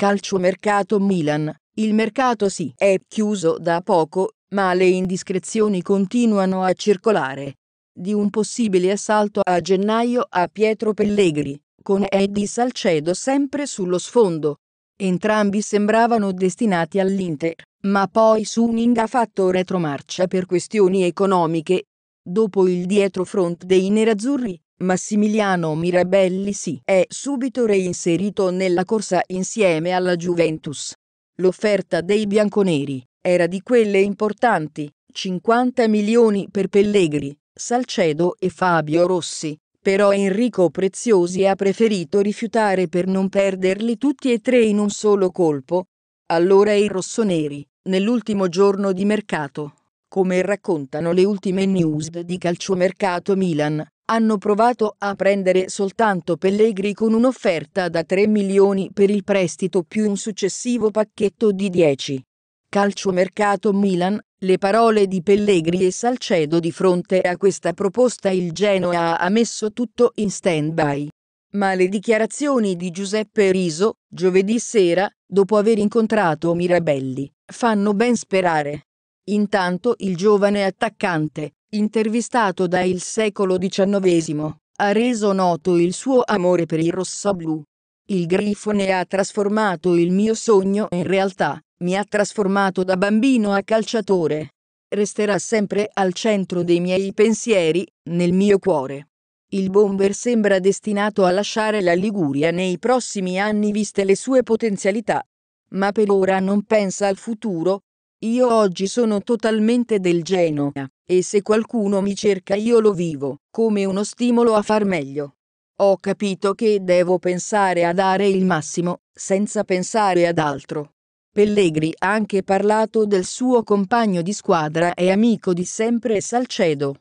Calciomercato Milan. Il mercato si è chiuso da poco, ma le indiscrezioni continuano a circolare. Di un possibile assalto a gennaio a Pietro Pellegri, con Eddie Salcedo sempre sullo sfondo. Entrambi sembravano destinati all'Inter, ma poi Suning ha fatto retromarcia per questioni economiche. Dopo il dietro front dei nerazzurri, Massimiliano Mirabelli si è subito reinserito nella corsa insieme alla Juventus. L'offerta dei bianconeri era di quelle importanti, 50 milioni per Pellegri, Salcedo e Fabio Rossi, però Enrico Preziosi ha preferito rifiutare per non perderli tutti e tre in un solo colpo. Allora i rossoneri, nell'ultimo giorno di mercato, come raccontano le ultime news di Calciomercato Milan, hanno provato a prendere soltanto Pellegri con un'offerta da 3 milioni per il prestito più un successivo pacchetto di 10. Calciomercato Milan, le parole di Pellegri e Salcedo di fronte a questa proposta il Genoa ha messo tutto in stand-by. Ma le dichiarazioni di Giuseppe Riso, giovedì sera, dopo aver incontrato Mirabelli, fanno ben sperare. Intanto il giovane attaccante, intervistato da Il secolo XIX, ha reso noto il suo amore per il rosso blu. Il grifone ha trasformato il mio sogno in realtà, mi ha trasformato da bambino a calciatore. Resterà sempre al centro dei miei pensieri, nel mio cuore. Il bomber sembra destinato a lasciare la Liguria nei prossimi anni viste le sue potenzialità. Ma per ora non pensa al futuro, io oggi sono totalmente del Genoa, e se qualcuno mi cerca io lo vivo, come uno stimolo a far meglio. Ho capito che devo pensare a dare il massimo, senza pensare ad altro. Pellegri ha anche parlato del suo compagno di squadra e amico di sempre Salcedo.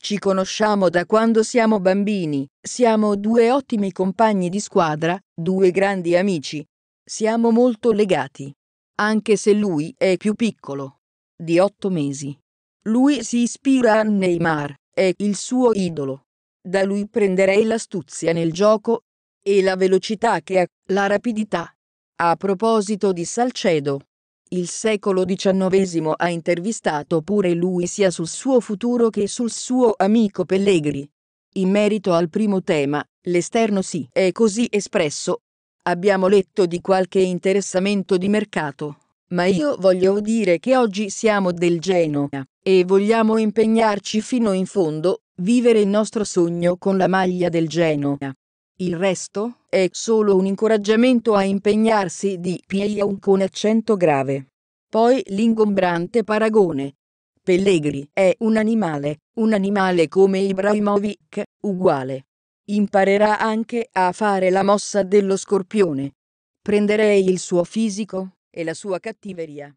Ci conosciamo da quando siamo bambini, siamo due ottimi compagni di squadra, due grandi amici. Siamo molto legati anche se lui è più piccolo, di otto mesi. Lui si ispira a Neymar, è il suo idolo. Da lui prenderei l'astuzia nel gioco e la velocità che ha, la rapidità. A proposito di Salcedo, il secolo XIX ha intervistato pure lui sia sul suo futuro che sul suo amico Pellegri. In merito al primo tema, l'esterno si è così espresso. Abbiamo letto di qualche interessamento di mercato, ma io voglio dire che oggi siamo del Genoa e vogliamo impegnarci fino in fondo, vivere il nostro sogno con la maglia del Genoa. Il resto è solo un incoraggiamento a impegnarsi di Piaun con accento grave. Poi l'ingombrante paragone. Pellegri è un animale, un animale come Ibrahimovic, uguale. Imparerà anche a fare la mossa dello scorpione. Prenderei il suo fisico e la sua cattiveria.